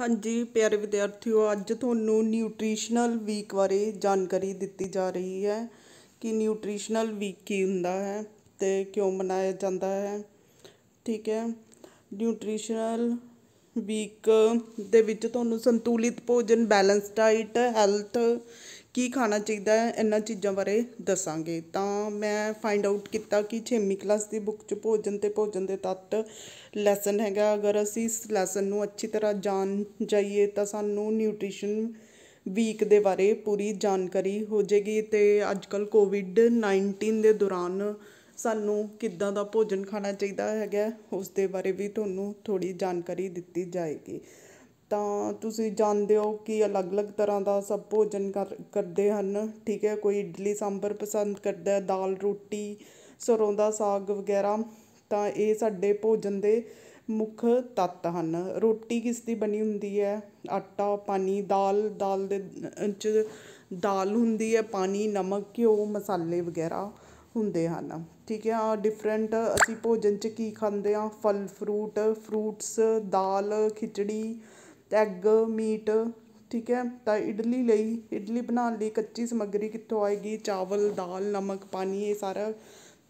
ਹਾਂਜੀ ਪਿਆਰੇ ਵਿਦਿਆਰਥੀਓ ਅੱਜ ਤੁਹਾਨੂੰ ਨਿਊਟ੍ਰੀਸ਼ਨਲ ਵੀਕ ਬਾਰੇ ਜਾਣਕਾਰੀ ਦਿੱਤੀ ਜਾ ਰਹੀ ਹੈ ਕਿ ਨਿਊਟ੍ਰੀਸ਼ਨਲ ਵੀਕ ਕੀ ਹੁੰਦਾ ਹੈ ਤੇ ਕਿਉਂ ਮਨਾਇਆ ਜਾਂਦਾ ਹੈ ਠੀਕ ਹੈ ਨਿਊਟ੍ਰੀਸ਼ਨਲ ਵੀਕ ਦੇ ਵਿੱਚ ਤੁਹਾਨੂੰ ਸੰਤੁਲਿਤ ਭੋਜਨ ਬੈਲੈਂਸ ਡਾਈਟ ਹੈਲਥ ਕੀ ਖਾਣਾ ਚਾਹੀਦਾ ਇਹਨਾਂ ਚੀਜ਼ਾਂ ਬਾਰੇ ਦੱਸਾਂਗੇ ਤਾਂ ਮੈਂ ਫਾਈਂਡ ਆਊਟ ਕੀਤਾ ਕਿ 6ਵੀਂ ਕਲਾਸ ਦੀ ਬੁੱਕ 'ਚ ਭੋਜਨ ਤੇ ਭੋਜਨ ਦੇ ਤੱਤ ਲੈਸਨ ਹੈਗਾ ਅਗਰ ਅਸੀਂ ਇਸ ਲੈਸਨ ਨੂੰ ਅੱਛੀ ਤਰ੍ਹਾਂ ਜਾਣ ਜਾਈਏ ਤਾਂ ਸਾਨੂੰ ਨਿਊਟ੍ਰੀਸ਼ਨ ਵੀਕ ਦੇ ਬਾਰੇ ਪੂਰੀ ਜਾਣਕਾਰੀ ਹੋ ਜੇਗੀ ਤੇ ਅੱਜ ਕੱਲ ਕੋਵਿਡ 19 ਦੇ ਦੌਰਾਨ ਸਾਨੂੰ ਕਿੱਦਾਂ ਦਾ ਭੋਜਨ ਖਾਣਾ ਚਾਹੀਦਾ ਹੈਗਾ ਉਸ ਦੇ ਬਾਰੇ ਵੀ ਤੁਹਾਨੂੰ ਥੋੜੀ ਜਾਣਕਾਰੀ ਦਿੱਤੀ ਜਾਏਗੀ ਤਾਂ ਤੁਸੀਂ ਜਾਣਦੇ ਹੋ ਕਿ ਅਲੱਗ ਅਲੱਗ ਤਰ੍ਹਾਂ ਦਾ ਸਭ ਭੋਜਨ ਕਰ ਕਰਦੇ ਹਨ ਠੀਕ ਹੈ ਕੋਈ ਇਡਲੀ ਸਾਂਬਰ ਪਸੰਦ ਕਰਦਾ ਦਾਲ ਰੋਟੀ ਸਰ੍ਹੋਂ ਦਾ ਸਾਗ ਵਗੈਰਾ ਤਾਂ ਇਹ ਸਾਡੇ ਭੋਜਨ ਦੇ ਮੁੱਖ ਤੱਤ ਹਨ ਰੋਟੀ ਕਿਸ ਦੀ ਬਣੀ ਹੁੰਦੀ ਹੈ ਆਟਾ ਪਾਣੀ ਦਾਲ ਦਾਲ ਦੇ 'ਚ ਦਾਲ ਹੁੰਦੀ ਹੈ ਪਾਣੀ ਨਮਕ ਘਿਓ ਮਸਾਲੇ ਵਗੈਰਾ ਹੁੰਦੇ ਹਨ ਠੀਕ ਹੈ ਆ ਡਿਫਰੈਂਟ ਅਸੀਂ ਭੋਜਨ 'ਚ ਕੀ ਖਾਂਦੇ ਹਾਂ ਫਲ ਫਰੂਟ ਫਰੂਟਸ ਦਾਲ ਖਿਚੜੀ ਐੱਗ ਮੀਟ ਠੀਕ ਹੈ ਤਾਂ ਇਡਲੀ ਲਈ ਇਡਲੀ ਬਣਾਉਣ ਲਈ ਕੱਚੀ ਸਮੱਗਰੀ ਕਿੱਥੋਂ ਆਏਗੀ ਚਾਵਲ ਦਾਲ ਨਮਕ ਪਾਣੀ ਇਹ ਸਾਰਾ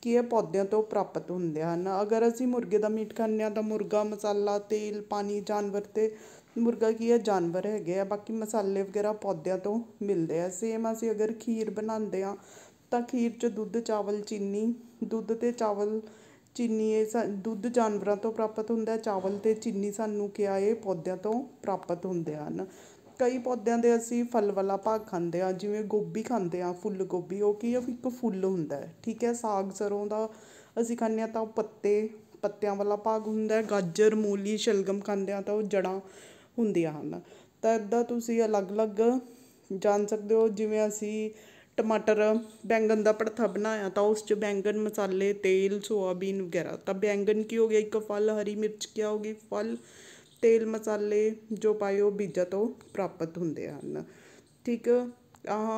ਕੀ ਹੈ ਪੌਦਿਆਂ ਤੋਂ ਪ੍ਰਾਪਤ ਹੁੰਦੇ ਹਨ ਅਗਰ ਅਸੀਂ ਮੁਰਗੇ ਦਾ ਮੀਟ ਖਾਂਦੇ ਹਾਂ ਤਾਂ ਮੁਰਗਾ ਮਸਾਲਾ ਤੇਲ ਪਾਣੀ ਜਾਨਵਰ ਅਤੇ ਮੁਰਗਾ ਕੀ ਹੈ ਜਾਨਵਰ ਹੈਗੇ ਆ ਬਾਕੀ ਮਸਾਲੇ ਵਗੈਰਾ ਪੌਦਿਆਂ ਤੋਂ ਮਿਲਦੇ ਆ ਸੇਮ ਅਸੀਂ ਅਗਰ ਖੀਰ ਬਣਾਉਂਦੇ ਹਾਂ ਤਾਂ ਖੀਰ 'ਚ ਦੁੱਧ ਚਾਵਲ ਚੀਨੀ ਦੁੱਧ ਅਤੇ ਚਾਵਲ ਚੀਨੀ ਇਹ ਸਾ ਦੁੱਧ ਜਾਨਵਰਾਂ ਤੋਂ ਪ੍ਰਾਪਤ ਹੁੰਦਾ ਚਾਵਲ ਅਤੇ ਚੀਨੀ ਸਾਨੂੰ ਕਿਹਾ ਇਹ ਪੌਦਿਆਂ ਤੋਂ ਪ੍ਰਾਪਤ ਹੁੰਦੇ ਹਨ ਕਈ ਪੌਦਿਆਂ ਦੇ ਅਸੀਂ ਫਲ ਵਾਲਾ ਭਾਗ ਖਾਂਦੇ ਹਾਂ ਜਿਵੇਂ ਗੋਭੀ ਖਾਂਦੇ ਹਾਂ ਫੁੱਲ ਗੋਭੀ ਉਹ ਕੀ ਆ ਇੱਕ ਫੁੱਲ ਹੁੰਦਾ ਠੀਕ ਹੈ ਸਾਗ ਸਰੋਂ ਦਾ ਅਸੀਂ ਖਾਂਦੇ ਹਾਂ ਤਾਂ ਉਹ ਪੱਤੇ ਪੱਤਿਆਂ ਵਾਲਾ ਭਾਗ ਹੁੰਦਾ ਗਾਜਰ ਮੂਲੀ ਸ਼ਲਗਮ ਖਾਂਦੇ ਹਾਂ ਤਾਂ ਉਹ ਜੜ੍ਹਾਂ ਹੁੰਦੀਆਂ ਹਨ ਤਾਂ ਇੱਦਾਂ ਤੁਸੀਂ ਅਲੱਗ ਅਲੱਗ ਜਾਣ ਸਕਦੇ ਹੋ ਜਿਵੇਂ ਅਸੀਂ ਟਮਾਟਰ ਬੈਂਗਣ ਦਾ ਭੜਥਾ ਬਣਾਇਆ ਤਾਂ ਉਸ 'ਚ ਬੈਂਗਣ ਮਸਾਲੇ ਤੇਲ ਸੋਆਬੀਨ ਵਗੈਰਾ ਤਾਂ ਬੈਂਗਣ ਕੀ ਹੋ ਗਿਆ ਇੱਕ ਫਲ ਹਰੀ ਮਿਰਚ ਕੀ ਹੋ ਗਈ ਫਲ ਤੇਲ ਮਸਾਲੇ ਜੋ ਪਾਏ ਉਹ ਬੀਜਾਂ ਤੋਂ ਪ੍ਰਾਪਤ ਹੁੰਦੇ ਹਨ ਠੀਕ ਆਹ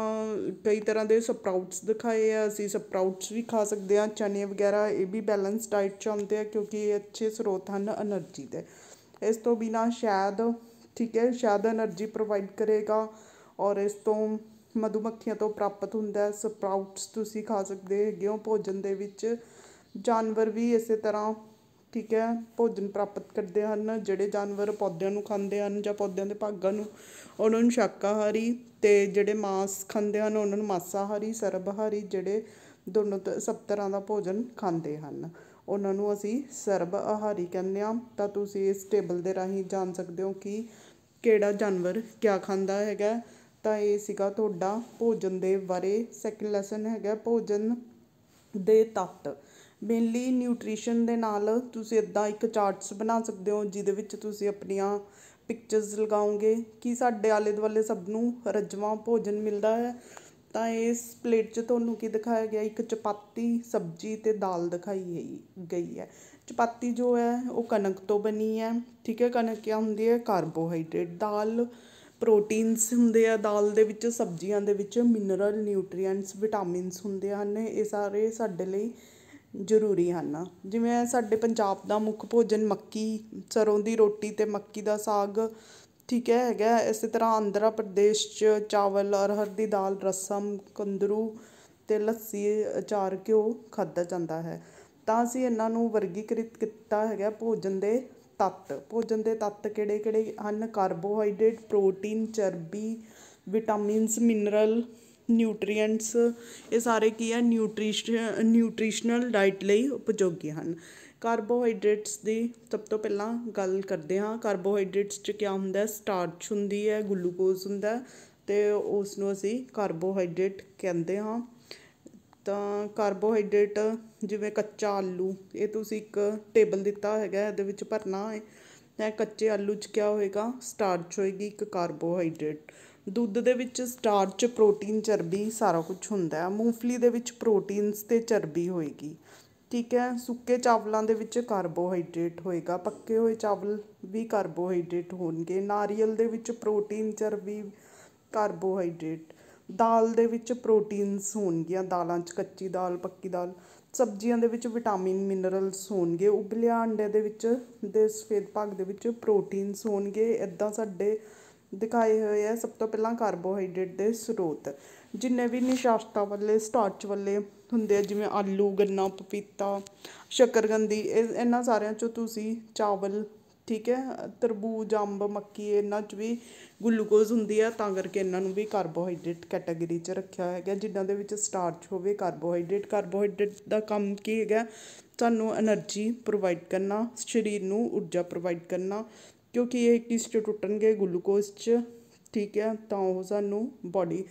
ਕਈ ਤਰ੍ਹਾਂ ਦੇ ਸਪਰਾਊਟਸ ਦਿਖਾਏ ਆ ਅਸੀਂ ਸਪਰਾਊਟਸ ਵੀ ਖਾ ਸਕਦੇ ਆ ਚਨੇ ਵਗੈਰਾ ਇਹ ਵੀ ਬੈਲੈਂਸ ਡਾਈਟ ਚ ਆਉਂਦੇ ਆ ਕਿਉਂਕਿ ਇਹ ਅੱਛੇ ਸਰੋਤ ਹਨ એનર્ਜੀ ਦੇ ਇਸ ਤੋਂ ਬਿਨਾ ਸ਼ਾਇਦ ਠੀਕ ਹੈ ਸ਼ਾਇਦ એનર્ਜੀ ਪ੍ਰੋਵਾਈਡ ਕਰੇਗਾ ਔਰ ਇਸ ਤੋਂ ਮਧੂਮੱਖੀਆਂ ਤੋਂ ਪ੍ਰਾਪਤ ਹੁੰਦਾ ਸਪਰਾਊਟਸ ਤੁਸੀਂ ਖਾ ਸਕਦੇ ਹੈਗੇ ਹੋ ਭੋਜਨ ਦੇ ਵਿੱਚ ਜਾਨਵਰ ਵੀ ਇਸੇ ਤਰ੍ਹਾਂ ਠੀਕ ਹੈ ਭੋਜਨ ਪ੍ਰਾਪਤ ਕਰਦੇ ਹਨ ਜਿਹੜੇ ਜਾਨਵਰ ਪੌਦਿਆਂ ਨੂੰ ਖਾਂਦੇ ਹਨ ਜਾਂ ਪੌਦਿਆਂ ਦੇ ਭਾਗਾਂ ਨੂੰ ਉਹਨਾਂ ਨੂੰ ਸ਼ਾਕਾਹਾਰੀ ਅਤੇ ਜਿਹੜੇ ਮਾਸ ਖਾਂਦੇ ਹਨ ਉਹਨਾਂ ਨੂੰ ਮਾਸਾਹਾਰੀ ਸਰਬਹਾਰੀ ਜਿਹੜੇ ਦੋਨੋਂ ਸਭ ਤਰ੍ਹਾਂ ਦਾ ਭੋਜਨ ਖਾਂਦੇ ਹਨ ਉਹਨਾਂ ਨੂੰ ਅਸੀਂ ਸਰਬ ਆਹਾਰੀ ਕਹਿੰਦੇ ਹਾਂ ਤਾਂ ਤੁਸੀਂ ਇਸ ਟੇਬਲ ਦੇ ਰਾਹੀਂ ਜਾਣ ਸਕਦੇ ਹੋ ਕਿ ਕਿਹੜਾ ਜਾਨਵਰ ਕਿਆ ਖਾਂਦਾ ਹੈਗਾ ਤਾਂ ਇਹ ਸੀਗਾ ਤੁਹਾਡਾ ਭੋਜਨ ਦੇ ਬਾਰੇ ਸੈਕਿੰਡ ਲੈਸਨ ਹੈਗਾ ਭੋਜਨ ਦੇ ਤੱਤ ਮੇਨਲੀ ਨਿਊਟ੍ਰੀਸ਼ਨ ਦੇ ਨਾਲ ਤੁਸੀਂ ਇੱਦਾਂ ਇੱਕ ਚਾਰਟਸ ਬਣਾ ਸਕਦੇ ਹੋ ਜਿਹਦੇ ਵਿੱਚ ਤੁਸੀਂ ਆਪਣੀਆਂ ਪਿਕਚਰਸ ਲਗਾਓਗੇ ਕਿ ਸਾਡੇ ਆਲੇ ਦੁਆਲੇ ਸਭ ਨੂੰ ਰਜਵਾ ਭੋਜਨ ਮਿਲਦਾ ਹੈ ਤਾਂ ਇਸ ਪਲੇਟ 'ਚ ਤੁਹਾਨੂੰ ਕੀ ਦਿਖਾਇਆ ਗਿਆ ਇੱਕ ਚਪਾਤੀ ਸਬਜੀ ਤੇ ਦਾਲ ਦਿਖਾਈ ਗਈ ਹੈ ਚਪਾਤੀ ਜੋ ਹੈ ਉਹ ਕਣਕ ਤੋਂ ਬਣੀ ਹੈ ਠੀਕ ਹੈ ਕਣਕ ਕੀ ਹੁੰਦੀ ਹੈ ਕਾਰਬੋਹਾਈਡਰੇਟ ਦਾਲ ਪ੍ਰੋਟੀਨਸ ਹੁੰਦੇ ਆ ਦਾਲ ਦੇ ਵਿੱਚ ਸਬਜ਼ੀਆਂ ਦੇ ਵਿੱਚ ਮਿਨਰਲ ਨਿਊਟ੍ਰੀਐਂਟਸ ਵਿਟਾਮਿਨਸ ਹੁੰਦੇ ਹਨ ਇਹ ਸਾਰੇ ਸਾਡੇ ਲਈ ਜ਼ਰੂਰੀ ਹਨ ਜਿਵੇਂ ਸਾਡੇ ਪੰਜਾਬ ਦਾ ਮੁੱਖ ਭੋਜਨ ਮੱਕੀ ਸਰੋਂ ਦੀ ਰੋਟੀ ਤੇ ਮੱਕੀ ਦਾ ਸਾਗ ਠੀਕ ਹੈ ਹੈਗਾ ਇਸੇ ਤਰ੍ਹਾਂ ਆਂਧਰਾ ਪ੍ਰਦੇਸ਼ 'ਚ ਚਾਵਲ ਅਰਹਰ ਦੀ ਦਾਲ ਰਸਮ ਕੰਦਰੂ ਤੇ ਲੱਸੀ ਅਚਾਰ ਕਿਉ ਖਾਧਾ ਜਾਂਦਾ ਹੈ ਤਾਂ ਅਸੀਂ ਇਹਨਾਂ ਨੂੰ ਵਰਗੀਕ੍ਰਿਤ ਕੀਤਾ ਹੈਗਾ ਭੋਜਨ ਦੇ ਤੱਤ ਭੋਜਨ ਦੇ ਤੱਤ ਕਿਹੜੇ ਕਿਹੜੇ ਹਨ ਕਾਰਬੋਹਾਈਡਰੇਟ ਪ੍ਰੋਟੀਨ ਚਰਬੀ ਵਿਟਾਮਿਨਸ ਮਿਨਰਲ ਨਿਊਟ੍ਰੀਐਂਟਸ ਇਹ ਸਾਰੇ ਕੀ ਹੈ ਨਿਊਟ੍ਰੀਸ਼ ਨਿਊਟ੍ਰੀਸ਼ਨਲ ਡਾਈਟ ਲਈ ਉਪਯੋਗੀ ਹਨ ਕਾਰਬੋਹਾਈਡਰੇਟਸ ਦੀ ਸਭ ਤੋਂ ਪਹਿਲਾਂ ਗੱਲ ਕਰਦੇ ਹਾਂ ਕਾਰਬੋਹਾਈਡਰੇਟਸ 'ਚ ਕੀ ਹੁੰਦਾ ਸਟਾਰਚ ਹੁੰਦੀ ਹੈ ਗਲੂਕੋਜ਼ ਹੁੰਦਾ ਤੇ ਉਸ ਨੂੰ ਅਸੀਂ ਕਾਰਬੋਹਾਈਡਰੇਟ ਕਹਿੰਦੇ ਹਾਂ ਤਾਂ ਕਾਰਬੋਹਾਈਡਰੇਟ ਜਿਵੇਂ ਕੱਚਾ ਆਲੂ ਇਹ ਤੁਸੀਂ ਇੱਕ ਟੇਬਲ ਦਿੱਤਾ ਹੈਗਾ ਇਹਦੇ ਵਿੱਚ ਭਰਨਾ ਹੈ ਤਾਂ ਕੱਚੇ ਆਲੂ 'ਚ ਕਿਆ ਹੋਏਗਾ ਸਟਾਰਚ ਹੋਏਗੀ ਇੱਕ ਕਾਰਬੋਹਾਈਡਰੇਟ ਦੁੱਧ ਦੇ ਵਿੱਚ ਸਟਾਰਚ ਪ੍ਰੋਟੀਨ ਚਰਬੀ ਸਾਰਾ ਕੁਝ ਹੁੰਦਾ ਹੈ ਮੂੰਗਫਲੀ ਦੇ ਵਿੱਚ ਪ੍ਰੋਟੀਨਸ ਤੇ ਚਰਬੀ ਹੋਏਗੀ ਠੀਕ ਹੈ ਸੁੱਕੇ ਚਾਵਲਾਂ ਦੇ ਵਿੱਚ ਕਾਰਬੋਹਾਈਡਰੇਟ ਹੋਏਗਾ ਪੱਕੇ ਹੋਏ ਚਾਵਲ ਵੀ ਕਾਰਬੋਹਾਈਡਰੇਟ ਹੋਣਗੇ ਨਾਰੀਅਲ ਦੇ ਵਿੱਚ ਪ੍ਰੋਟੀਨ ਚਰਬੀ ਕਾਰਬੋਹਾਈਡਰੇਟ ਦਾਲ ਦੇ ਵਿੱਚ ਪ੍ਰੋਟੀਨਸ ਹੋਣਗੀਆਂ ਦਾਲਾਂ 'ਚ ਕੱਚੀ ਦਾਲ ਪੱਕੀ ਦਾਲ ਸਬਜ਼ੀਆਂ ਦੇ ਵਿੱਚ ਵਿਟਾਮਿਨ ਮਿਨਰਲਸ ਹੋਣਗੇ ਉਬਲੇ ਆਂਡੇ ਦੇ ਵਿੱਚ ਦੇ ਸਫੇਦ ਭਾਗ ਦੇ ਵਿੱਚ ਪ੍ਰੋਟੀਨਸ ਹੋਣਗੇ ਇਦਾਂ ਸਾਡੇ ਦਿਖਾਏ ਹੋਏ ਆ ਸਭ ਤੋਂ ਪਹਿਲਾਂ ਕਾਰਬੋਹਾਈਡਰੇਟ ਦੇ ਸਰੋਤ ਜਿੰਨੇ ਵੀ ਨਿਸ਼ਾਸਤਾ ਵਾਲੇ ਸਟਾਰਚ ਵਾਲੇ ਹੁੰਦੇ ਆ ਜਿਵੇਂ ਆਲੂ ਗੰਨਾ ਪਪੀਤਾ ਸ਼ਕਰਗੰਦੀ ਇਹ ਇਹਨਾਂ ਸਾਰਿਆਂ 'ਚੋਂ ਤੁਸੀਂ ਚਾਵਲ ਠੀਕ ਹੈ ਤਰਬੂਜ ਅੰਬ ਮੱਕੀ ਇਹਨਾਂ 'ਚ ਵੀ ਗਲੂਕੋਜ਼ ਹੁੰਦੀ ਆ ਤਾਂ ਕਰਕੇ ਇਹਨਾਂ ਨੂੰ ਵੀ ਕਾਰਬੋਹਾਈਡਰੇਟ ਕੈਟਾਗਰੀ 'ਚ ਰੱਖਿਆ ਹੋਇਆ ਹੈਗਾ ਜਿਨ੍ਹਾਂ ਦੇ ਵਿੱਚ ਸਟਾਰਚ ਹੋਵੇ ਕਾਰਬੋਹਾਈਡਰੇਟ ਕਾਰਬੋਹਾਈਡਰੇਟ ਦਾ ਕੰਮ ਕੀ ਹੈਗਾ ਤੁਹਾਨੂੰ એનર્ਜੀ ਪ੍ਰੋਵਾਈਡ ਕਰਨਾ ਸਰੀਰ ਨੂੰ ਊਰਜਾ ਪ੍ਰੋਵਾਈਡ ਕਰਨਾ ਕਿਉਂਕਿ ਇਹ ਕਿਸ 'ਚ ਟੁੱਟਣਗੇ ਗਲੂਕੋਜ਼ 'ਚ ਠੀਕ ਹੈ ਤਾਂ ਉਹ ਸਾਨੂੰ ਬਾਡੀ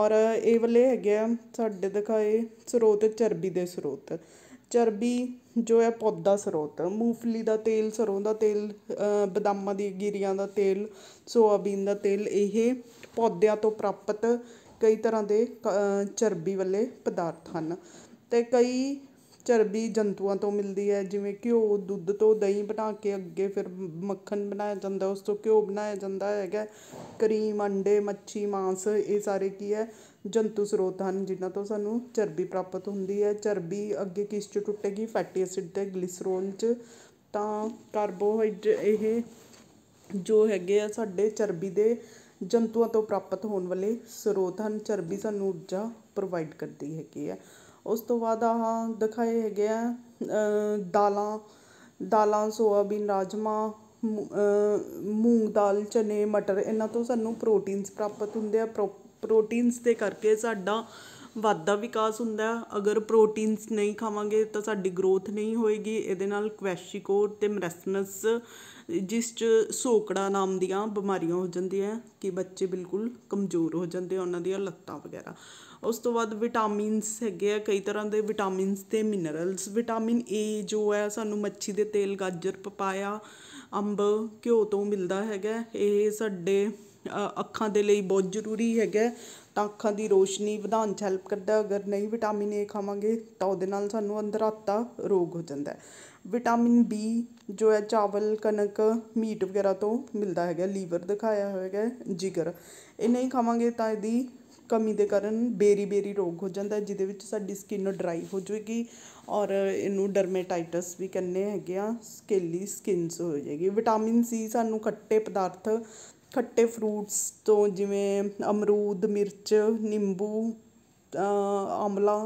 ਔਰ ਇਹ ਵਾਲੇ ਹੈਗੇ ਆ ਸਾਡੇ ਦਿਖਾਏ ਸਰੋਤ ਚਰਬੀ ਦੇ ਸਰੋਤ ਚਰਬੀ ਜੋ ਹੈ ਪੌਦਾ ਸਰੋਤ ਮੂੰਗਫਲੀ ਦਾ ਤੇਲ ਸਰੋਂ ਦਾ ਤੇਲ ਬਦਾਮਾਂ ਦੀ ਗਿਰੀਆਂ ਦਾ ਤੇਲ ਸੋਆਬੀਨ ਦਾ ਤੇਲ ਇਹ ਪੌਦਿਆਂ ਤੋਂ ਪ੍ਰਾਪਤ ਕਈ ਤਰ੍ਹਾਂ ਦੇ ਚਰਬੀ ਵਾਲੇ ਪਦਾਰਥ ਹਨ ਅਤੇ ਕਈ ਚਰਬੀ ਜੰਤੂਆਂ ਤੋਂ ਮਿਲਦੀ ਹੈ ਜਿਵੇਂ ਘਿਓ ਦੁੱਧ ਤੋਂ ਦਹੀਂ ਬਣਾ ਕੇ ਅੱਗੇ ਫਿਰ ਮੱਖਣ ਬਣਾਇਆ ਜਾਂਦਾ ਉਸ ਤੋਂ ਘਿਓ ਬਣਾਇਆ ਜਾਂਦਾ ਹੈਗਾ ਕਰੀਮ ਅੰਡੇ ਮੱਛੀ ਮਾਸ ਇਹ ਸਾਰੇ ਕੀ ਹੈ ਜੰਤੂ ਸਰੋਤ ਹਨ ਜਿਨ੍ਹਾਂ ਤੋਂ ਸਾਨੂੰ ਚਰਬੀ ਪ੍ਰਾਪਤ ਹੁੰਦੀ ਹੈ ਚਰਬੀ ਅੱਗੇ ਕਿਸ 'ਚ ਟੁੱਟੇਗੀ ਫੈਟੀ ਐਸਿਡ ਅਤੇ ਗਲਿਸਰੋਲ 'ਚ ਤਾਂ ਕਾਰਬੋਹਾਈਡਰੇਟ ਇਹ ਜੋ ਹੈਗੇ ਆ ਸਾਡੇ ਚਰਬੀ ਦੇ ਜੰਤੂਆਂ ਤੋਂ ਪ੍ਰਾਪਤ ਹੋਣ ਵਾਲੇ ਸਰੋਤ ਹਨ ਚਰਬੀ ਸਾਨੂੰ ਊਰਜਾ ਪ੍ਰੋਵਾਈਡ ਕਰਦੀ ਹੈਗੀ ਹੈ ਉਸ ਤੋਂ ਬਾਅਦ ਆਹ ਦਿਖਾਏ ਹੈਗੇ ਆ ਦਾਲਾਂ ਦਾਲਾਂ ਸੋਆਬੀਨ ਰਾਜਮਾ ਮੂੰਗ ਦਾਲ ਚਨੇ ਮਟਰ ਇਹਨਾਂ ਤੋਂ ਸਾਨੂੰ ਪ੍ਰੋਟੀਨਸ ਪ੍ਰਾਪਤ ਹੁੰਦੇ ਆ ਪ੍ਰੋਟੀਨਸ ਦੇ ਕਰਕੇ ਸਾਡਾ ਵਾਧਾ ਵਿਕਾਸ ਹੁੰਦਾ ਅਗਰ ਪ੍ਰੋਟੀਨਸ ਨਹੀਂ ਖਾਵਾਂਗੇ ਤਾਂ ਸਾਡੀ ਗਰੋਥ ਨਹੀਂ ਹੋਏਗੀ ਇਹਦੇ ਨਾਲ ਕੁਐਸ਼ਿਕੋ ਤੇ ਮਰੈਸਨਸ ਜਿਸ ਚ ਸੋਕੜਾ ਨਾਮ ਦੀਆਂ ਬਿਮਾਰੀਆਂ ਹੋ ਜਾਂਦੀਆਂ ਕਿ ਬੱਚੇ ਬਿਲਕੁਲ ਕਮਜ਼ੋਰ ਹੋ ਜਾਂਦੇ ਆ ਉਹਨਾਂ ਦੀਆਂ ਲੱਤਾਂ ਵਗੈਰਾ ਉਸ ਤੋਂ ਬਾਅਦ ਵਿਟਾਮਿਨਸ ਹੈਗੇ ਆ ਕਈ ਤਰ੍ਹਾਂ ਦੇ ਵਿਟਾਮਿਨਸ ਤੇ ਮਿਨਰਲਸ ਵਿਟਾਮਿਨ ਏ ਜੋ ਹੈ ਸਾਨੂੰ ਮੱਛੀ ਦੇ ਤੇਲ ਗਾਜਰ ਪਪਾਇਆ ਅੰਬ ਘਿਓ ਤੋਂ ਮਿਲਦਾ ਹੈਗਾ ਇਹ ਸਾਡੇ ਅੱਖਾਂ ਦੇ ਲਈ ਬਹੁਤ ਜ਼ਰੂਰੀ ਹੈਗਾ ਤਾਂ ਅੱਖਾਂ ਦੀ ਰੋਸ਼ਨੀ ਵਧਾਉਣ 'ਚ ਹੈਲਪ ਕਰਦਾ ਅਗਰ ਨਹੀਂ ਵਿਟਾਮਿਨ ਏ ਖਾਵਾਂਗੇ ਤਾਂ ਉਹਦੇ ਨਾਲ ਸਾਨੂੰ ਅੰਦਰਾਤਾ ਰੋਗ ਹੋ ਜਾਂਦਾ ਵਿਟਾਮਿਨ ਬੀ ਜੋ ਹੈ ਚਾਵਲ ਕਣਕ ਮੀਟ ਵਗੈਰਾ ਤੋਂ ਮਿਲਦਾ ਹੈਗਾ ਲੀਵਰ ਦਿਖਾਇਆ ਹੋਇਆ ਹੈਗਾ ਜਿਗਰ ਇਹ ਨਹੀਂ ਖਾਵਾਂਗੇ ਤਾਂ ਇਹਦੀ ਕਮੀ ਦੇ ਕਾਰਨ ਬੇਰੀ ਬੇਰੀ ਰੋਗ ਹੋ ਜਾਂਦਾ ਜਿਹਦੇ ਵਿੱਚ ਸਾਡੀ ਸਕਿਨ ਡਰਾਈ ਹੋ ਜਾਵੇਗੀ ਔਰ ਇਹਨੂੰ ਡਰਮੇਟਾਈਟਸ ਵੀ ਕਹਿੰਦੇ ਹੈਗੇ ਆ ਸਕੇਲੀ ਸਕਿਨਸ ਹੋ ਜਾਏਗੀ ਵਿਟਾਮਿਨ ਸੀ ਸਾਨੂੰ ਖੱਟੇ ਪਦਾਰਥ ਖੱਟੇ ਫਰੂਟਸ ਤੋਂ ਜਿਵੇਂ ਅਮਰੂਦ ਮਿਰਚ ਨਿੰਬੂ ਆਮਲਾ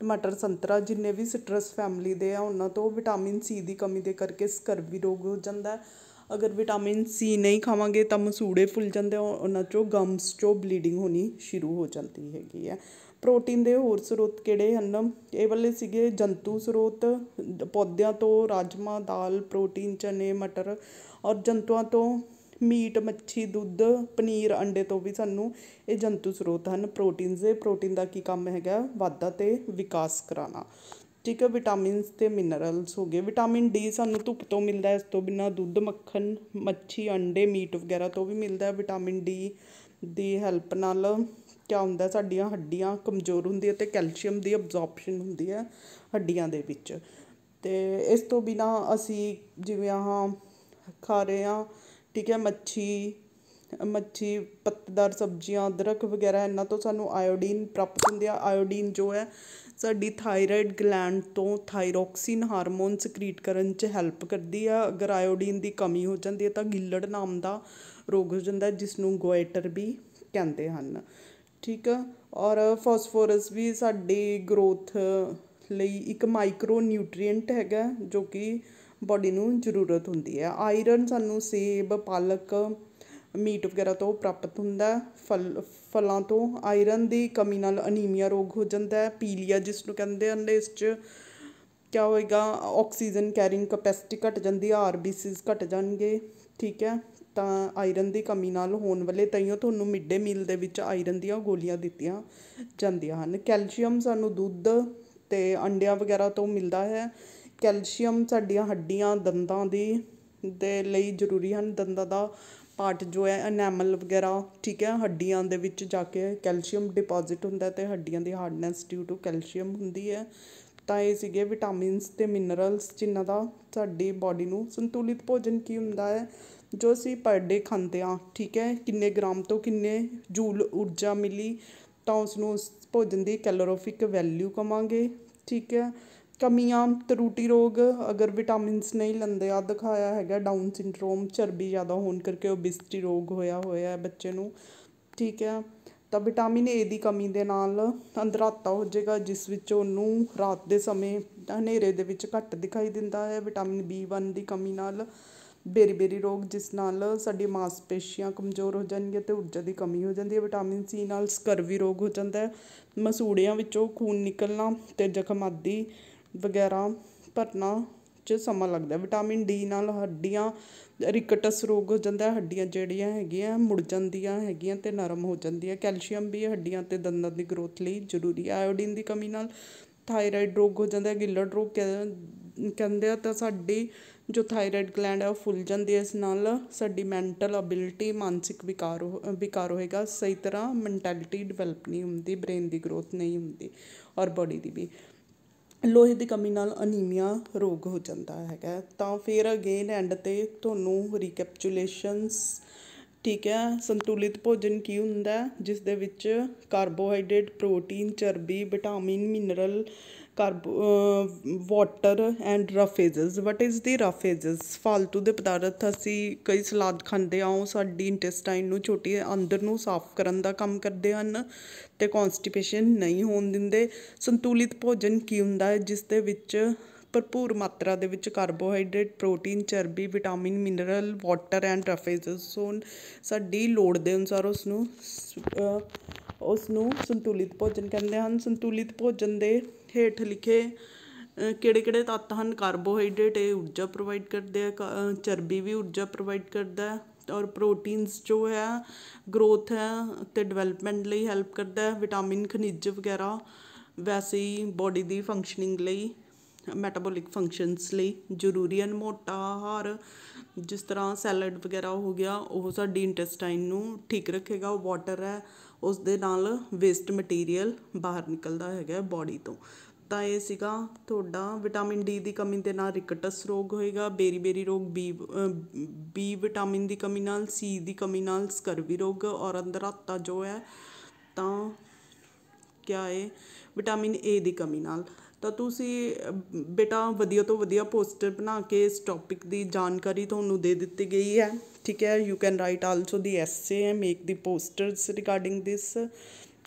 ਟਮਾਟਰ ਸੰਤਰਾ ਜਿੰਨੇ ਵੀ ਸਿਟਰਸ ਫੈਮਿਲੀ ਦੇ ਆ ਉਹਨਾਂ ਤੋਂ ਵਿਟਾਮਿਨ ਸੀ ਦੀ ਕਮੀ ਦੇ ਕਰਕੇ ਸਕਰਵੀ ਰੋਗ ਹੋ ਜਾਂਦਾ ਅਗਰ ਵਿਟਾਮਿਨ ਸੀ ਨਹੀਂ ਖਾਵਾਂਗੇ ਤਾਂ ਮਸੂੜੇ ਫੁੱਲ ਜਾਂਦੇ ਉਹਨਾਂ 'ਚੋਂ ਗਮਸ 'ਚੋਂ ਬਲੀਡਿੰਗ ਹੋਣੀ ਸ਼ੁਰੂ ਹੋ ਜਾਂਦੀ ਹੈਗੀ ਹੈ ਪ੍ਰੋਟੀਨ ਦੇ ਹੋਰ ਸਰੋਤ ਕਿਹੜੇ ਹਨ ਇਹ ਵੱਲੇ ਸੀਗੇ ਜੰਤੂ ਸਰੋਤ ਪੌਦਿਆਂ ਤੋਂ ਰਾਜਮਾ ਦਾਲ ਪ੍ਰੋਟੀਨ ਚਨੇ ਮਟਰ ਔਰ ਜੰਤੂਆਂ ਤੋਂ ਮੀਟ ਮੱਛੀ ਦੁੱਧ ਪਨੀਰ ਅੰਡੇ ਤੋਂ ਵੀ ਸਾਨੂੰ ਇਹ ਜੰਤੂ ਸਰੋਤ ਹਨ ਪ੍ਰੋਟੀਨਸ ਦੇ ਪ੍ਰੋਟੀਨ ਦਾ ਕੀ ਕੰਮ ਹੈਗਾ ਵਾਧਾ ਤੇ ਵਿਕਾਸ ਕਰਾਉਣਾ ਠੀਕ ਹੈ ਵਿਟਾਮਿਨਸ ਤੇ ਮਿਨਰਲਸ ਹੋ ਗਏ ਵਿਟਾਮਿਨ ਡੀ ਸਾਨੂੰ ਧੁੱਪ ਤੋਂ ਮਿਲਦਾ ਇਸ ਤੋਂ ਬਿਨਾ ਦੁੱਧ ਮੱਖਣ ਮੱਛੀ ਅੰਡੇ ਮੀਟ ਵਗੈਰਾ ਤੋਂ ਵੀ ਮਿਲਦਾ ਹੈ ਵਿਟਾਮਿਨ ਡੀ ਦੀ ਹੈਲਪ ਨਾਲ ਕਿਆ ਹੁੰਦਾ ਸਾਡੀਆਂ ਹੱਡੀਆਂ ਕਮਜ਼ੋਰ ਹੁੰਦੀਆਂ ਤੇ ਕੈਲਸ਼ੀਅਮ ਦੀ ਅਬਜ਼ੋਰਪਸ਼ਨ ਹੁੰਦੀ ਹੈ ਹੱਡੀਆਂ ਦੇ ਵਿੱਚ ਤੇ ਇਸ ਤੋਂ ਬਿਨਾ ਅਸੀਂ ਜਿਵੇਂ ਆਹ ਖਾ ਰਹੇ ਹਾਂ ਠੀਕ ਹੈ ਮੱਛੀ ਮੱਛੀ ਪੱਤੇਦਾਰ ਸਬਜ਼ੀਆਂ ਅਦਰਕ ਵਗੈਰਾ ਇਹਨਾਂ ਤੋਂ ਸਾਨੂੰ ਆਇਓਡੀਨ ਪ੍ਰਾਪਤ ਹੁੰਦੀ ਆ ਆਇਓਡੀਨ ਜੋ ਹੈ ਸਾਡੀ ਥਾਇਰਾਇਡ ਗਲੈਂਡ ਤੋਂ ਥਾਇਰੋਕਸਿਨ ਹਾਰਮੋਨ ਸਕ੍ਰੀਟ ਕਰਨ 'ਚ ਹੈਲਪ ਕਰਦੀ ਆ ਅਗਰ ਆਇਓਡੀਨ ਦੀ ਕਮੀ ਹੋ ਜਾਂਦੀ ਹੈ ਤਾਂ ਗਿੱਲੜ ਨਾਮ ਦਾ ਰੋਗ ਹੋ ਜਾਂਦਾ ਜਿਸ ਨੂੰ ਗੋਇਟਰ ਵੀ ਕਹਿੰਦੇ ਹਨ ਠੀਕ ਆ ਔਰ ਫਾਸਫੋਰਸ ਵੀ ਸਾਡੀ ਗਰੋਥ ਲਈ ਇੱਕ ਮਾਈਕਰੋ ਨਿਊਟ੍ਰੀਐਂਟ ਹੈਗਾ ਜੋ ਕਿ ਬਾਡੀ ਨੂੰ ਜ਼ਰੂਰਤ ਹੁੰਦੀ ਹੈ ਆਇਰਨ ਸਾਨੂੰ ਸੇਬ ਪਾਲਕ ਮੀਟ ਵਗੈਰਾ ਤੋਂ ਪ੍ਰਾਪਤ ਹੁੰਦਾ ਫਲ ਫਲਾਂ ਤੋਂ ਆਇਰਨ ਦੀ ਕਮੀ ਨਾਲ ਅਨੀਮੀਆ ਰੋਗ ਹੋ ਜਾਂਦਾ ਹੈ ਪੀਲੀਆ ਜਿਸ ਨੂੰ ਕਹਿੰਦੇ ਹਨ ਇਸ 'ਚ ਕੀ ਹੋਏਗਾ ਆਕਸੀਜਨ ਕੈਰਿੰਗ ਕਪੈਸਿਟੀ ਘਟ ਜਾਂਦੀ ਆ ਆਰਬੀਸੀਜ਼ ਘਟ ਜਾਣਗੇ ਠੀਕ ਹੈ ਤਾਂ ਆਇਰਨ ਦੀ ਕਮੀ ਨਾਲ ਹੋਣ ਵਾਲੇ ਤਈਓ ਤੁਹਾਨੂੰ ਮਿਡ ਡੇ ਮੀਲ ਦੇ ਵਿੱਚ ਆਇਰਨ ਦੀਆਂ ਗੋਲੀਆਂ ਦਿੱਤੀਆਂ ਜਾਂਦੀਆਂ ਹਨ ਕੈਲਸ਼ੀਅਮ ਸਾਨੂੰ ਦੁੱਧ ਤੇ ਅੰਡਿਆਂ ਵਗੈਰਾ ਤੋਂ ਮਿਲਦਾ ਹੈ ਕੈਲਸ਼ੀਅਮ ਸਾਡੀਆਂ ਹੱਡੀਆਂ ਦੰਦਾਂ ਦੀ ਦੇ ਲਈ ਜ਼ਰੂਰੀ ਹਨ ਦੰਦਾਂ ਦਾ ਪਾਰਟ ਜੋ ਹੈ ਅਨੈਮਲ ਵਗੈਰਾ ਠੀਕ ਹੈ ਹੱਡੀਆਂ ਦੇ ਵਿੱਚ ਜਾ ਕੇ ਕੈਲਸ਼ੀਅਮ ਡਿਪੋਜ਼ਿਟ ਹੁੰਦਾ ਤੇ ਹੱਡੀਆਂ ਦੀ ਹਾਰਡਨੈਸ ਡਿਊ ਟੂ ਕੈਲਸ਼ੀਅਮ ਹੁੰਦੀ ਹੈ ਤਾਂ ਇਹ ਸੀਗੇ ਵਿਟਾਮਿਨਸ ਤੇ ਮਿਨਰਲਸ ਜਿਨ੍ਹਾਂ ਦਾ ਸਾਡੀ ਬਾਡੀ ਨੂੰ ਸੰਤੁਲਿਤ ਭੋਜਨ ਕੀ ਹੁੰਦਾ ਹੈ ਜੋ ਅਸੀਂ ਪਰ ਡੇ ਖਾਂਦੇ ਆ ਠੀਕ ਹੈ ਕਿੰਨੇ ਗ੍ਰਾਮ ਤੋਂ ਕਿੰਨੇ ਜੂਲ ਊਰਜਾ ਮਿਲੀ ਤਾਂ ਉਸ ਨੂੰ ਉਸ ਭੋਜਨ ਦੀ ਕੈਲੋਰੀਫਿਕ ਵੈਲਿਊ ਕਮਾਂਗੇ ਠੀਕ ਹੈ ਕਮੀਆਂ ਤਰੂਟੀ ਰੋਗ ਅਗਰ ਵਿਟਾਮਿਨਸ ਨਹੀਂ ਲੈਂਦੇ ਆ ਦਿਖਾਇਆ ਹੈਗਾ ਡਾਊਨ ਸਿੰਡਰੋਮ ਚਰਬੀ ਜ਼ਿਆਦਾ ਹੋਣ ਕਰਕੇ ਓਬਿਸਟੀ ਰੋਗ ਹੋਇਆ ਹੋਇਆ ਹੈ ਬੱਚੇ ਨੂੰ ਠੀਕ ਹੈ ਤਾਂ ਵਿਟਾਮਿਨ ਏ ਦੀ ਕਮੀ ਦੇ ਨਾਲ ਅੰਧਰਾਤਾ ਹੋ ਜਾਏਗਾ ਜਿਸ ਵਿੱਚ ਉਹਨੂੰ ਰਾਤ ਦੇ ਸਮੇਂ ਹਨੇਰੇ ਦੇ ਵਿੱਚ ਘੱਟ ਦਿਖਾਈ ਦਿੰਦਾ ਹੈ ਵਿਟਾਮਿਨ ਬੀ 1 ਦੀ ਕਮੀ ਨਾਲ ਬੇਰੀ ਬੇਰੀ ਰੋਗ ਜਿਸ ਨਾਲ ਸਾਡੀ ਮਾਸਪੇਸ਼ੀਆਂ ਕਮਜ਼ੋਰ ਹੋ ਜਾਣਗੀਆਂ ਤੇ ਊਰਜਾ ਦੀ ਕਮੀ ਹੋ ਜਾਂਦੀ ਹੈ ਵਿਟਾਮਿਨ ਸੀ ਨਾਲ ਸਕਰਵੀ ਰੋਗ ਹੋ ਜਾਂਦਾ ਹੈ ਮਸੂੜਿਆਂ ਵਿੱਚੋਂ ਖੂਨ ਨਿਕਲਣਾ ਤੇ ਜ਼ਖਮ ਆਦੀ ਵਗੈਰਾ ਭਰਨਾ 'ਚ ਸਮਾਂ ਲੱਗਦਾ ਵਿਟਾਮਿਨ ਡੀ ਨਾਲ ਹੱਡੀਆਂ ਰਿਕਟਸ ਰੋਗ ਹੋ ਜਾਂਦਾ ਹੱਡੀਆਂ ਜਿਹੜੀਆਂ ਹੈਗੀਆਂ ਮੁੜ ਜਾਂਦੀਆਂ ਹੈਗੀਆਂ ਤੇ ਨਰਮ ਹੋ ਜਾਂਦੀਆਂ ਕੈਲਸ਼ੀਅਮ ਵੀ ਹੱਡੀਆਂ ਤੇ ਦੰਦਾਂ ਦੀ ਗਰੋਥ ਲਈ ਜ਼ਰੂਰੀ ਹੈ ਆਇਓਡੀਨ ਦੀ ਕਮੀ ਨਾਲ ਥਾਇਰਾਇਡ ਰੋਗ ਹੋ ਜਾਂਦਾ ਗਿੱਲੜ ਰੋਗ ਕਹਿੰਦੇ ਆ ਤਾਂ ਸਾਡੀ ਜੋ ਥਾਇਰਾਇਡ ਗਲੈਂਡ ਹੈ ਉਹ ਫੁੱਲ ਜਾਂਦੀ ਹੈ ਇਸ ਨਾਲ ਸਾਡੀ ਮੈਂਟਲ ਅਬਿਲਿਟੀ ਮਾਨਸਿਕ ਵਿਕਾਰ ਵਿਕਾਰ ਹੋਏਗਾ ਸਹੀ ਤਰ੍ਹਾਂ ਮੈਂਟੈਲਿਟੀ ਡਿਵੈਲਪ ਨਹੀਂ ਹੁੰਦੀ ਬ੍ਰੇਨ ਦੀ ਗਰੋਥ ਨਹੀਂ ਹੁੰਦੀ ਔਰ ਬੋਡੀ ਦੀ ਵੀ ਲੋਹੇ ਦੀ ਕਮੀ ਨਾਲ ਅਨੀਮੀਆ ਰੋਗ ਹੋ ਜਾਂਦਾ ਹੈਗਾ ਤਾਂ ਫਿਰ ਅਗੇਨ ਐਂਡ 'ਤੇ ਤੁਹਾਨੂੰ ਰੀਕੈਪਚੂਲੇਸ਼ਨਸ ਠੀਕ ਹੈ ਸੰਤੁਲਿਤ ਭੋਜਨ ਕੀ ਹੁੰਦਾ ਜਿਸ ਦੇ ਵਿੱਚ ਕਾਰਬੋਹਾਈਡਰੇਟ ਪ੍ਰੋਟੀਨ ਚਰਬੀ vitamin mineral carb water and roughages what is the roughages ਫਾਲਤੂ ਦੇ ਪਦਾਰਥ ਅਸੀਂ ਕਈ ਸਲਾਦ ਖਾਂਦੇ ਆ ਉਹ ਸਾਡੀ ਇੰਟੈਸਟਾਈਨ ਨੂੰ ਛੋਟੀ ਅੰਦਰ ਨੂੰ ਸਾਫ਼ ਕਰਨ ਦਾ ਕੰਮ ਕਰਦੇ ਹਨ ਤੇ ਕਨਸਟੀਪੇਸ਼ਨ ਨਹੀਂ ਹੋਣ ਦਿੰਦੇ ਸੰਤੁਲਿਤ ਭੋਜਨ ਕੀ ਹੁੰਦਾ ਹੈ ਜਿਸ ਦੇ ਵਿੱਚ ਭਰਪੂਰ ਮਾਤਰਾ ਦੇ ਵਿੱਚ ਕਾਰਬੋਹਾਈਡਰੇਟ ਪ੍ਰੋਟੀਨ ਚਰਬੀ vitamin mineral water and roughages ਹੋਣ ਸਾਡੀ ਲੋੜ ਦੇ ਅਨੁਸਾਰ ਉਸ ਨੂੰ ਉਸ ਨੂੰ ਸੰਤੁਲਿਤ ਭੋਜਨ ਕਹਿੰਦੇ ਹਨ ਸੰਤੁਲਿਤ ਭੋਜਨ ਦੇ ਹੇਠ ਲਿਖੇ ਕਿਹੜੇ ਕਿਹੜੇ ਤੱਤ ਹਨ ਕਾਰਬੋਹਾਈਡਰੇਟ ਇਹ ਊਰਜਾ ਪ੍ਰੋਵਾਈਡ ਕਰਦੇ ਆ ਚਰਬੀ ਵੀ ਊਰਜਾ ਪ੍ਰੋਵਾਈਡ ਕਰਦਾ ਔਰ ਪ੍ਰੋਟੀਨਸ ਜੋ ਹੈ ਗਰੋਥ ਹੈ ਤੇ ਡਿਵੈਲਪਮੈਂਟ ਲਈ ਹੈਲਪ ਕਰਦਾ ਵਿਟਾਮਿਨ ਖਣਿਜ ਵਗੈਰਾ ਵੈਸੇ ਹੀ ਬਾਡੀ ਦੀ ਫੰਕਸ਼ਨਿੰਗ ਲਈ ਮੈਟਾਬੋਲਿਕ ਫੰਕਸ਼ਨਸ ਲਈ ਜ਼ਰੂਰੀ ਹਨ ਮੋਟਾ ਆਹਾਰ ਜਿਸ ਤਰ੍ਹਾਂ ਸੈਲਡ ਵਗੈਰਾ ਹੋ ਗਿਆ ਉਹ ਸਾਡੀ ਇੰਟੈਸਟਾਈਨ ਨੂੰ ਠੀਕ ਰੱਖੇਗਾ ਉਹ ਵਾਟਰ ਹੈ ਉਸ ਦੇ ਨਾਲ ਵੇਸਟ ਮਟੀਰੀਅਲ ਬਾਹਰ ਨਿਕਲਦਾ ਹੈਗਾ ਬਾਡੀ ਤੋਂ ਤਾਂ ਇਹ ਸੀਗਾ ਤੁਹਾਡਾ ਵਿਟਾਮਿਨ ਡੀ ਦੀ ਕਮੀ ਦੇ ਨਾਲ ਰਿਕਟਸ ਰੋਗ ਹੋਏਗਾ ਬੇਰੀ ਬੇਰੀ ਰੋਗ ਬੀ ਬੀ ਵਿਟਾਮਿਨ ਦੀ ਕਮੀ ਨਾਲ ਸੀ ਦੀ ਕਮੀ ਨਾਲ ਸਕਰਵੀ ਰੋਗ ਔਰ ਅੰਦਰ ਹੱਤਾ ਜੋ ਹੈ ਤਾਂ ਕਿਆ ਹੈ ਵਿਟਾਮਿਨ ਏ ਦੀ ਕਮੀ ਨਾਲ ਤਾਂ ਤੁਸੀਂ ਬੇਟਾ ਵਧੀਆ ਤੋਂ ਵਧੀਆ ਪੋਸਟਰ ਬਣਾ ਕੇ ਇਸ ਟੌਪਿਕ ਦੀ ਜਾਣਕਾਰੀ ਤੁਹਾਨੂੰ ਦੇ ਦਿੱਤੀ ਗਈ ਹੈ ਠੀਕ ਹੈ you can write also the essay and make the posters regarding this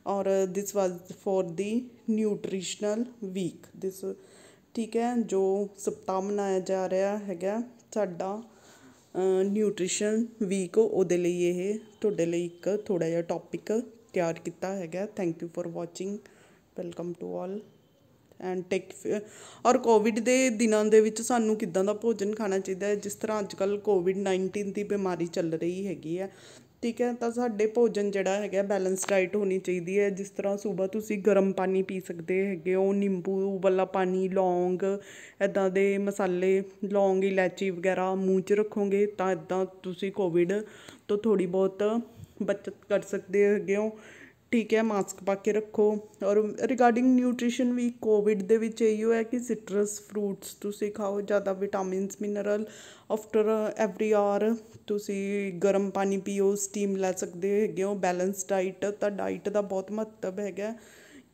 or this was for the nutritional week this ਠੀਕ ਹੈ ਜੋ ਸਪਤਾਹ ਮਨਾਇਆ ਜਾ ਰਿਹਾ ਹੈਗਾ ਸਾਡਾ ਨਿਊਟ੍ਰੀਸ਼ਨ ਵੀਕ ਉਹਦੇ ਲਈ ਇਹ ਤੁਹਾਡੇ ਲਈ ਇੱਕ ਥੋੜਾ ਜਿਹਾ ਟੌਪਿਕ ਤਿਆਰ ਕੀਤਾ ਹੈਗਾ thank you for watching welcome to all and take ਔਰ ਕੋਵਿਡ ਦੇ ਦਿਨਾਂ ਦੇ ਵਿੱਚ ਸਾਨੂੰ ਕਿੱਦਾਂ ਦਾ ਭੋਜਨ ਖਾਣਾ ਚਾਹੀਦਾ ਹੈ ਜਿਸ ਤਰ੍ਹਾਂ ਅੱਜ ਕੱਲ ਕੋਵਿਡ 19 ਦੀ ਬਿਮਾਰੀ ਚੱਲ ਰਹੀ ਹੈਗੀ ਹੈ ਠੀਕ ਹੈ ਤਾਂ ਸਾਡੇ ਭੋਜਨ ਜਿਹੜਾ ਹੈਗਾ ਬੈਲੈਂਸ ਡਾਈਟ ਹੋਣੀ ਚਾਹੀਦੀ ਹੈ ਜਿਸ ਤਰ੍ਹਾਂ ਸਵੇਰ ਤੁਸੀਂ ਗਰਮ ਪਾਣੀ ਪੀ ਸਕਦੇ ਹੈਗੇ ਉਹ ਨਿੰਬੂ ਵਾਲਾ ਪਾਣੀ ਲੌਂਗ ਇਦਾਂ ਦੇ ਮਸਾਲੇ ਲੌਂਗ ਇਲਾਚੀ ਵਗੈਰਾ ਮੂੰਹ 'ਚ ਰੱਖੋਗੇ ਤਾਂ ਇਦਾਂ ਤੁਸੀਂ ਕੋਵਿਡ ਤੋਂ ਥੋੜੀ ਬਹੁਤ ਬਚਤ ਕਰ ਸਕਦੇ ਹੈਗੇ ਹੋ ਠੀਕ ਹੈ ਮਾਸਕ ਪਾ ਕੇ ਰੱਖੋ ਔਰ ਰਿਗਾਰਡਿੰਗ ਨਿਊਟ੍ਰੀਸ਼ਨ ਵੀ ਕੋਵਿਡ ਦੇ ਵਿੱਚ ਇਹ ਹੋਇਆ ਕਿ ਸਿਟਰਸ ਫਰੂਟਸ ਤੁਸੀਂ ਖਾਓ ਜ਼ਿਆਦਾ ਵਿਟਾਮਿਨਸ ਮਿਨਰਲ ਆਫਟਰ ਐਵਰੀ ਆਰ ਤੁਸੀਂ ਗਰਮ ਪਾਣੀ ਪੀਓ ਸਟੀਮ ਲੈ ਸਕਦੇ ਹੈਗੇ ਹੋ ਬੈਲੈਂਸ ਡਾਈਟ ਤਾਂ ਡਾਈਟ ਦਾ ਬਹੁਤ ਮਹੱਤਵ ਹੈਗਾ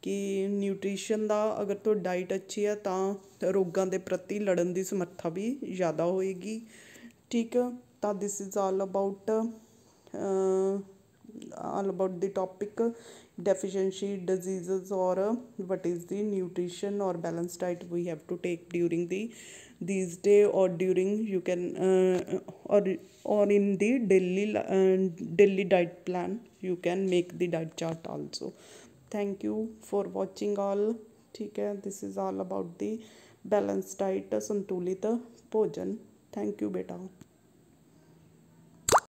ਕਿ ਨਿਊਟ੍ਰੀਸ਼ਨ ਦਾ ਅਗਰ ਤੋਂ ਡਾਈਟ ਅੱਛੀ ਹੈ ਤਾਂ ਰੋਗਾਂ ਦੇ ਪ੍ਰਤੀ ਲੜਨ ਦੀ ਸਮਰੱਥਾ ਵੀ ਜ਼ਿਆਦਾ ਹੋਏਗੀ ਠੀਕ ਤਾਂ this is all about all about the topic deficiency diseases or uh, what is the nutrition or balanced diet we have to take during the these day or during you can uh, or or in the daily uh, daily diet plan you can make the diet chart also thank you for watching all ठीक this is all about the the diet, diet संतुलित pojan. Thank you, beta.